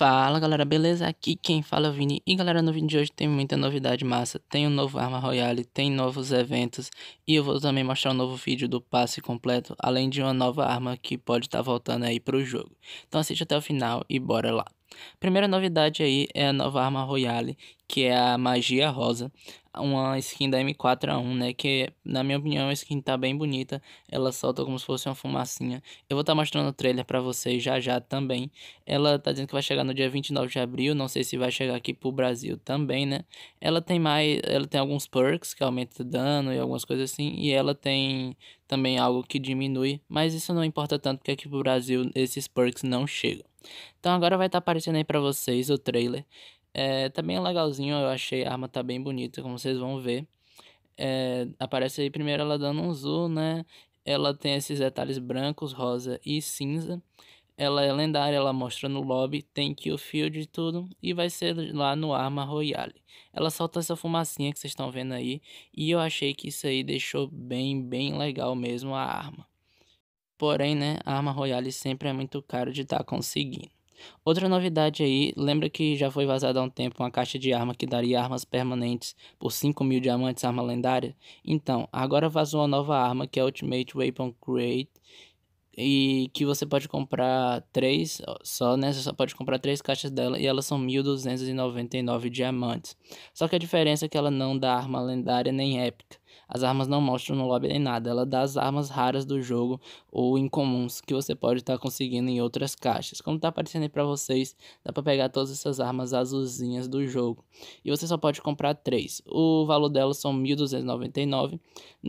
Fala galera, beleza? Aqui quem fala é o Vini. E galera, no vídeo de hoje tem muita novidade massa. Tem um novo Arma Royale, tem novos eventos. E eu vou também mostrar um novo vídeo do passe completo. Além de uma nova arma que pode estar tá voltando aí pro jogo. Então assiste até o final e bora lá. Primeira novidade aí é a nova arma Royale, que é a Magia Rosa, uma skin da M4A1, né? Que na minha opinião é a skin tá bem bonita, ela solta como se fosse uma fumacinha. Eu vou estar tá mostrando o trailer para vocês já já também. Ela tá dizendo que vai chegar no dia 29 de abril, não sei se vai chegar aqui pro Brasil também, né? Ela tem mais, ela tem alguns perks que aumenta dano e algumas coisas assim, e ela tem também algo que diminui, mas isso não importa tanto porque aqui pro Brasil esses perks não chegam. Então agora vai estar tá aparecendo aí para vocês o trailer. É, tá bem é legalzinho, eu achei a arma tá bem bonita, como vocês vão ver. É, aparece aí primeiro ela dando um zoom, né? Ela tem esses detalhes brancos, rosa e cinza. Ela é lendária, ela mostra no lobby, tem kill field e tudo, e vai ser lá no Arma Royale. Ela solta essa fumacinha que vocês estão vendo aí, e eu achei que isso aí deixou bem, bem legal mesmo a arma. Porém, né, a arma Royale sempre é muito caro de estar tá conseguindo. Outra novidade aí, lembra que já foi vazada há um tempo uma caixa de arma que daria armas permanentes por 5 mil diamantes arma lendária? Então, agora vazou uma nova arma que é Ultimate Weapon Create e que você pode comprar três só, né? Você só pode comprar três caixas dela e elas são 1299 diamantes. Só que a diferença é que ela não dá arma lendária nem épica. As armas não mostram no lobby nem nada, ela dá as armas raras do jogo ou incomuns que você pode estar tá conseguindo em outras caixas. Como está aparecendo aí para vocês, dá para pegar todas essas armas azulzinhas do jogo. E você só pode comprar três. O valor delas são 1.299.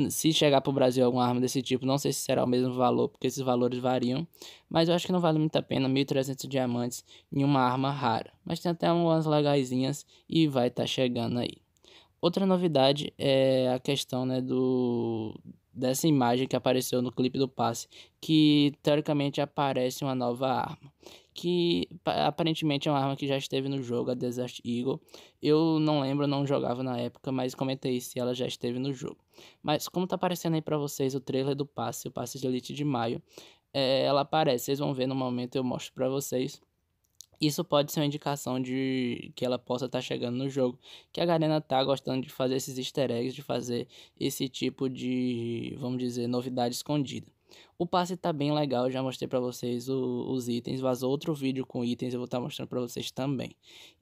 Se chegar para o Brasil alguma arma desse tipo, não sei se será o mesmo valor, porque esses valores variam. Mas eu acho que não vale muito a pena 1.300 diamantes em uma arma rara. Mas tem até umas legaisinhas e vai estar tá chegando aí. Outra novidade é a questão né, do, dessa imagem que apareceu no clipe do passe, que teoricamente aparece uma nova arma, que aparentemente é uma arma que já esteve no jogo, a Desert Eagle. Eu não lembro, não jogava na época, mas comentei se ela já esteve no jogo. Mas como tá aparecendo aí para vocês o trailer do passe, o passe de Elite de maio, é, ela aparece, vocês vão ver no momento eu mostro para vocês isso pode ser uma indicação de que ela possa estar tá chegando no jogo. Que a Garena tá gostando de fazer esses easter eggs, de fazer esse tipo de, vamos dizer, novidade escondida. O passe tá bem legal, já mostrei para vocês o, os itens, vazou outro vídeo com itens, eu vou estar tá mostrando para vocês também.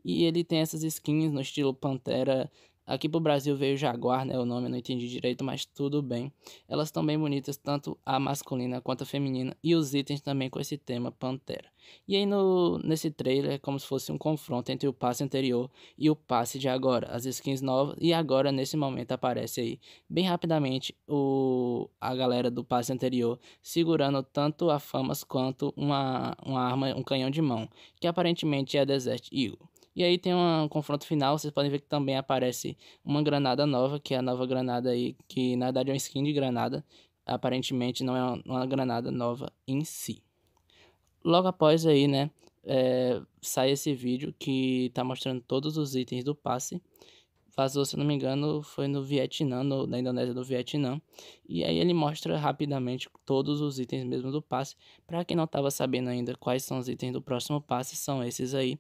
E ele tem essas skins no estilo Pantera Aqui pro Brasil veio Jaguar, né? O nome eu não entendi direito, mas tudo bem. Elas estão bem bonitas, tanto a masculina quanto a feminina. E os itens também com esse tema Pantera. E aí no, nesse trailer é como se fosse um confronto entre o passe anterior e o passe de agora. As skins novas. E agora, nesse momento, aparece aí bem rapidamente o, a galera do passe anterior segurando tanto a Famas quanto uma, uma arma, um canhão de mão. Que aparentemente é a Desert Eagle. E aí tem um confronto final, vocês podem ver que também aparece uma granada nova, que é a nova granada aí, que na verdade é uma skin de granada. Aparentemente não é uma, granada nova em si. Logo após aí, né, é, sai esse vídeo que tá mostrando todos os itens do passe. Vazou, se não me engano, foi no Vietnã, no, na Indonésia do Vietnã. E aí ele mostra rapidamente todos os itens mesmo do passe. Para quem não estava sabendo ainda quais são os itens do próximo passe, são esses aí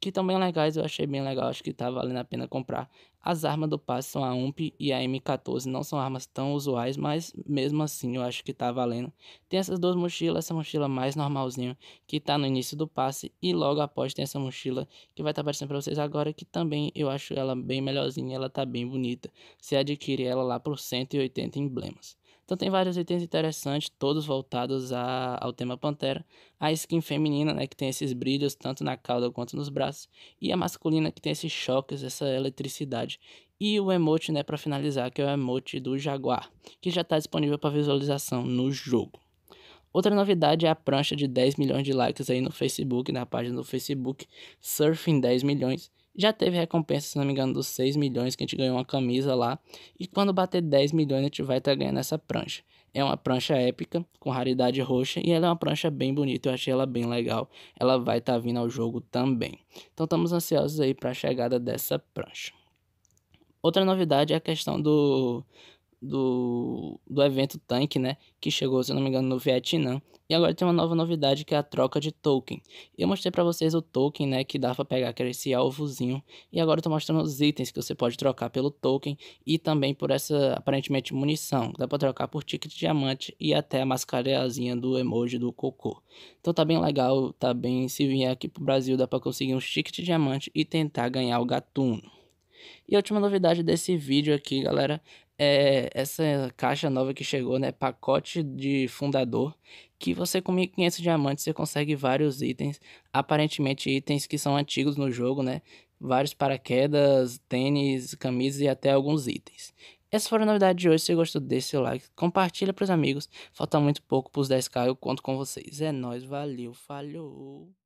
que estão bem é legais, eu achei bem legal, acho que tá valendo a pena comprar. As armas do passe são a UMP e a M14, não são armas tão usuais, mas mesmo assim eu acho que tá valendo. Tem essas duas mochilas, essa mochila mais normalzinha que tá no início do passe e logo após tem essa mochila que vai estar tá aparecendo para vocês agora, que também eu acho ela bem melhorzinha, ela tá bem bonita. Você adquire ela lá por 180 emblemas. Então tem vários itens interessantes, todos voltados a, ao tema Pantera. A skin feminina, né, que tem esses brilhos tanto na cauda quanto nos braços. E a masculina, que tem esses choques, essa eletricidade e o emote, né, para finalizar, que é o emote do Jaguar, que já está disponível para visualização no jogo. Outra novidade é a prancha de 10 milhões de likes aí no Facebook, na página do Facebook Surfing 10 milhões. Já teve recompensa, se não me engano, dos 6 milhões que a gente ganhou uma camisa lá. E quando bater 10 milhões, a gente vai estar tá ganhando essa prancha. É uma prancha épica, com raridade roxa, e ela é uma prancha bem bonita, eu achei ela bem legal. Ela vai estar tá vindo ao jogo também. Então estamos ansiosos aí para a chegada dessa prancha. Outra novidade é a questão do, do, do evento tanque, né? Que chegou, se não me engano, no Vietnã. E agora tem uma nova novidade que é a troca de token. Eu mostrei para vocês o token, né? Que dá para pegar que era esse alvozinho. E agora eu tô mostrando os itens que você pode trocar pelo token e também por essa aparentemente munição. Dá para trocar por ticket diamante e até a mascareazinha do emoji do cocô. Então tá bem legal, tá bem. Se vier aqui pro Brasil, dá para conseguir um ticket diamante e tentar ganhar o gatuno. E a última novidade desse vídeo aqui, galera, é essa caixa nova que chegou, né? Pacote de fundador, que você com 1500 diamantes você consegue vários itens, aparentemente itens que são antigos no jogo, né? Vários paraquedas, tênis, camisas e até alguns itens. Essa foi a novidade de hoje. Se gostou, deixe seu like, compartilha para os amigos. Falta muito pouco para os 10k, eu conto com vocês. É nóis, valeu, falhou.